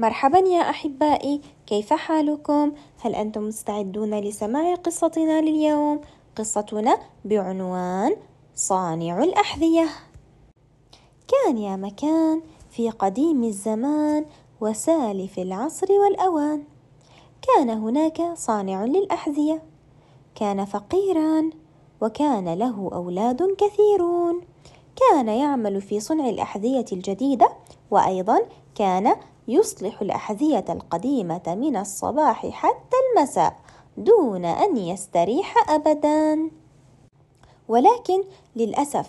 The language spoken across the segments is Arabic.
مرحبا يا احبائي كيف حالكم هل انتم مستعدون لسماع قصتنا لليوم قصتنا بعنوان صانع الاحذيه كان يا مكان في قديم الزمان وسالف العصر والاوان كان هناك صانع للاحذيه كان فقيرا وكان له اولاد كثيرون كان يعمل في صنع الاحذيه الجديده وايضا كان يصلح الأحذية القديمة من الصباح حتى المساء دون أن يستريح أبدا ولكن للأسف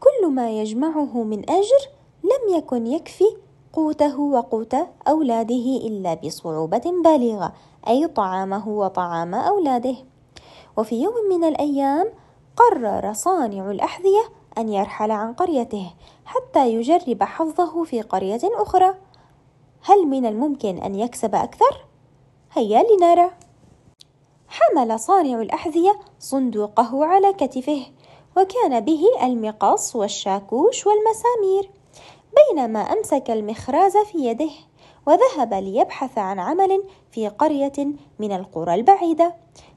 كل ما يجمعه من أجر لم يكن يكفي قوته وقوت أولاده إلا بصعوبة بالغة أي طعامه وطعام أولاده وفي يوم من الأيام قرر صانع الأحذية أن يرحل عن قريته حتى يجرب حظه في قرية أخرى هل من الممكن أن يكسب أكثر؟ هيا لنرى حمل صانع الأحذية صندوقه على كتفه وكان به المقص والشاكوش والمسامير بينما أمسك المخراز في يده وذهب ليبحث عن عمل في قرية من القرى البعيدة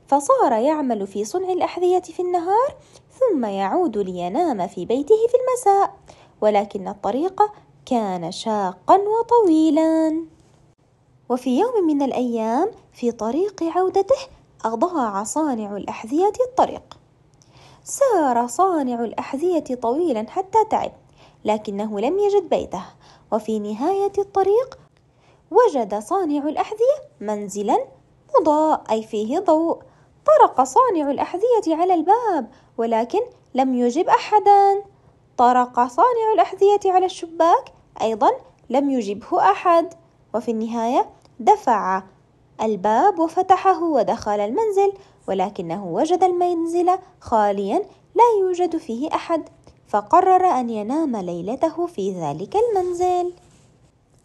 فصار يعمل في صنع الأحذية في النهار ثم يعود لينام في بيته في المساء ولكن الطريق كان شاقا وطويلا وفي يوم من الايام في طريق عودته اضاع صانع الاحذيه الطريق سار صانع الاحذيه طويلا حتى تعب لكنه لم يجد بيته وفي نهايه الطريق وجد صانع الاحذيه منزلا مضاء اي فيه ضوء طرق صانع الاحذيه على الباب ولكن لم يجب احدا طرق صانع الاحذيه على الشباك أيضا لم يجبه أحد وفي النهاية دفع الباب وفتحه ودخل المنزل ولكنه وجد المنزل خاليا لا يوجد فيه أحد فقرر أن ينام ليلته في ذلك المنزل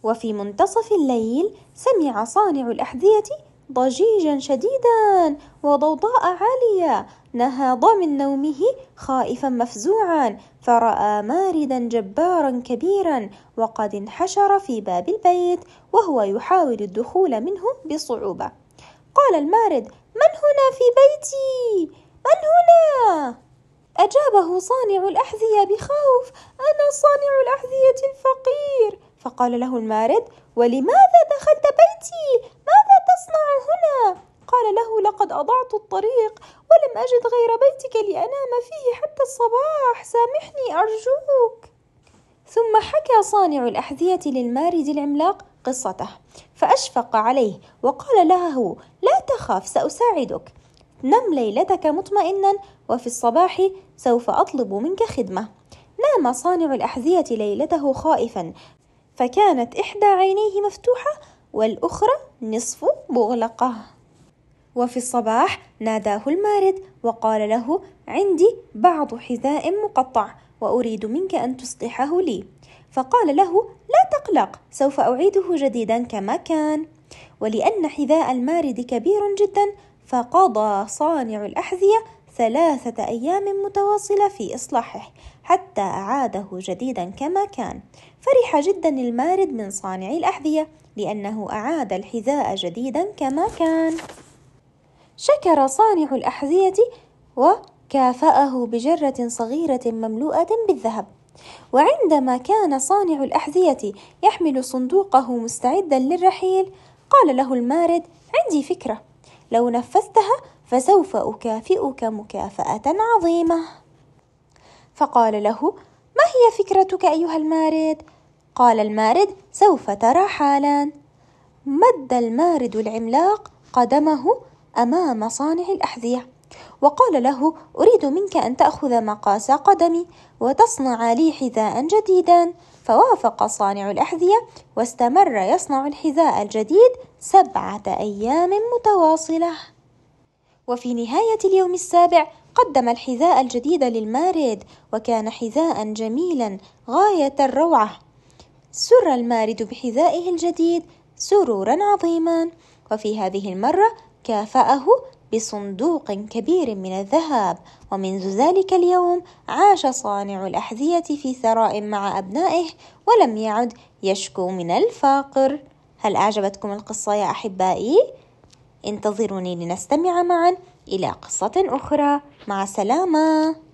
وفي منتصف الليل سمع صانع الأحذية ضجيجا شديدا وضوضاء عالية نهض من نومه خائفا مفزوعا فرأى ماردا جبارا كبيرا وقد انحشر في باب البيت وهو يحاول الدخول منه بصعوبة قال المارد من هنا في بيتي من هنا أجابه صانع الأحذية بخوف أنا صانع الأحذية الفقير فقال له المارد ولماذا دخلت بيتي قال له لقد أضعت الطريق ولم أجد غير بيتك لأنام فيه حتى الصباح سامحني أرجوك ثم حكى صانع الأحذية للمارد العملاق قصته فأشفق عليه وقال له لا تخاف سأساعدك نم ليلتك مطمئنا وفي الصباح سوف أطلب منك خدمة نام صانع الأحذية ليلته خائفا فكانت إحدى عينيه مفتوحة والأخرى نصف مغلقة وفي الصباح ناداه المارد وقال له عندي بعض حذاء مقطع وأريد منك أن تصلحه لي فقال له لا تقلق سوف أعيده جديدا كما كان ولأن حذاء المارد كبير جدا فقضى صانع الأحذية ثلاثة أيام متواصلة في إصلاحه حتى أعاده جديدا كما كان فرح جدا المارد من صانع الأحذية لأنه أعاد الحذاء جديدا كما كان شكر صانع الأحذية وكافأه بجرة صغيرة مملوءة بالذهب وعندما كان صانع الأحذية يحمل صندوقه مستعدا للرحيل قال له المارد عندي فكرة لو نفذتها فسوف أكافئك مكافأة عظيمة فقال له ما هي فكرتك أيها المارد؟ قال المارد سوف ترى حالا مد المارد العملاق قدمه أمام صانع الأحذية وقال له أريد منك أن تأخذ مقاس قدمي وتصنع لي حذاء جديدا فوافق صانع الأحذية واستمر يصنع الحذاء الجديد سبعة أيام متواصلة وفي نهاية اليوم السابع قدم الحذاء الجديد للمارد وكان حذاء جميلا غاية الروعة سر المارد بحذائه الجديد سرورا عظيما وفي هذه المرة كافأه بصندوق كبير من الذهب ومنذ ذلك اليوم عاش صانع الأحذية في ثراء مع أبنائه ولم يعد يشكو من الفقر هل أعجبتكم القصة يا أحبائي؟ انتظروني لنستمع معا إلى قصة أخرى مع السلامة